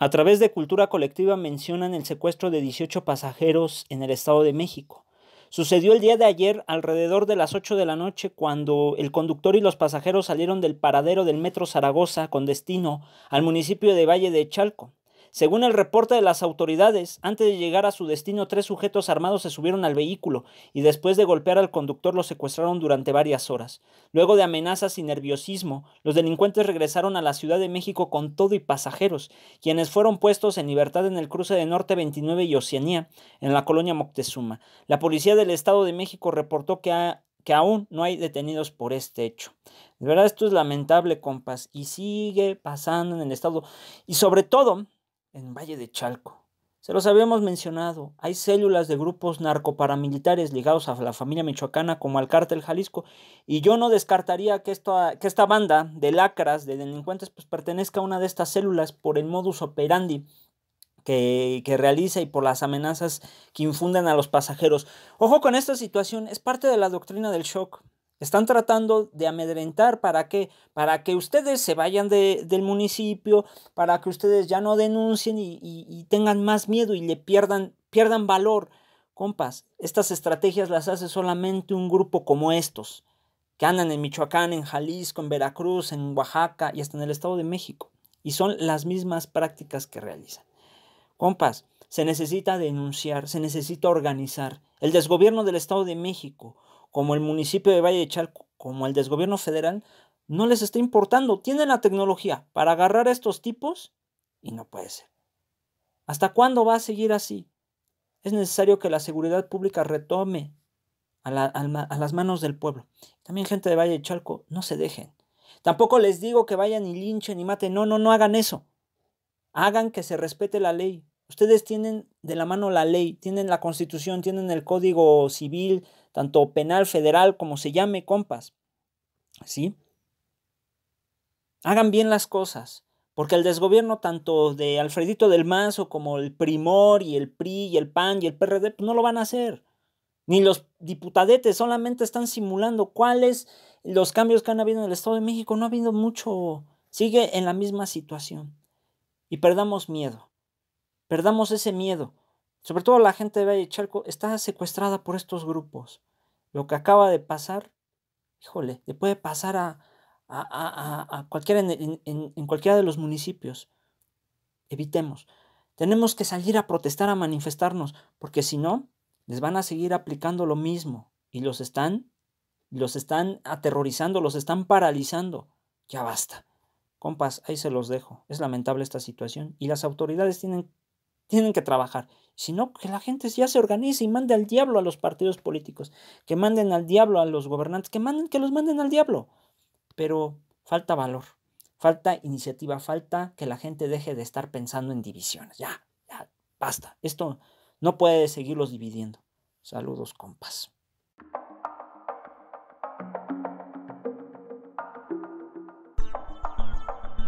A través de Cultura Colectiva mencionan el secuestro de 18 pasajeros en el Estado de México. Sucedió el día de ayer alrededor de las 8 de la noche cuando el conductor y los pasajeros salieron del paradero del Metro Zaragoza con destino al municipio de Valle de Chalco. Según el reporte de las autoridades, antes de llegar a su destino, tres sujetos armados se subieron al vehículo y después de golpear al conductor lo secuestraron durante varias horas. Luego de amenazas y nerviosismo, los delincuentes regresaron a la Ciudad de México con todo y pasajeros, quienes fueron puestos en libertad en el cruce de Norte 29 y Oceanía, en la colonia Moctezuma. La policía del Estado de México reportó que que aún no hay detenidos por este hecho. De verdad, esto es lamentable, compas, y sigue pasando en el estado. Y sobre todo, en Valle de Chalco. Se los habíamos mencionado, hay células de grupos narcoparamilitares ligados a la familia michoacana como al cártel Jalisco, y yo no descartaría que esta, banda de lacras, de delincuentes, pues pertenezca a una de estas células por el modus operandi que, que, realiza y por las amenazas que infunden a los pasajeros. Ojo con esta situación, es parte de la doctrina del shock. Están tratando de amedrentar para que, Para que ustedes se vayan del municipio, para que ustedes ya no denuncien y, tengan más miedo y le pierdan, pierdan valor. Compas, estas estrategias las hace solamente un grupo como estos, que andan en Michoacán, en Jalisco, en Veracruz, en Oaxaca y hasta en el Estado de México. Y son las mismas prácticas que realizan. Compas, se necesita denunciar, se necesita organizar. El desgobierno del Estado de México, como el municipio de Valle de Chalco, como el desgobierno federal, no les está importando. Tienen la tecnología para agarrar a estos tipos y no puede ser. ¿Hasta cuándo va a seguir así? Es necesario que la seguridad pública retome a, las manos del pueblo. También gente de Valle de Chalco, no se dejen. Tampoco les digo que vayan y linchen y maten. No, no, no hagan eso. Hagan que se respete la ley. Ustedes tienen de la mano la ley, tienen la constitución, tienen el código civil, tanto penal, federal, como se llame, compas. ¿Sí? Hagan bien las cosas, porque el desgobierno tanto de Alfredito del Mazo como el Primor y el PRI y el PAN y el PRD pues, no lo van a hacer. Ni los diputadetes solamente están simulando cuáles los cambios que han habido en el Estado de México. No ha habido mucho. Sigue en la misma situación. Y perdamos miedo. Perdamos ese miedo. Sobre todo la gente de Valle Chalco está secuestrada por estos grupos. Lo que acaba de pasar, híjole, le puede pasar a, a, cualquiera en, cualquiera de los municipios. Evitemos. Tenemos que salir a protestar, a manifestarnos, porque si no, les van a seguir aplicando lo mismo y los están los están aterrorizando, los están paralizando. Ya basta. Compas, ahí se los dejo. Es lamentable esta situación y las autoridades tienen tienen que trabajar, sino que la gente ya se organice y mande al diablo a los partidos políticos, que manden al diablo a los gobernantes, que manden, que los manden al diablo. Pero falta valor, falta iniciativa, falta que la gente deje de estar pensando en divisiones. Ya, ya, basta. Esto no puede seguirlos dividiendo. Saludos, compas.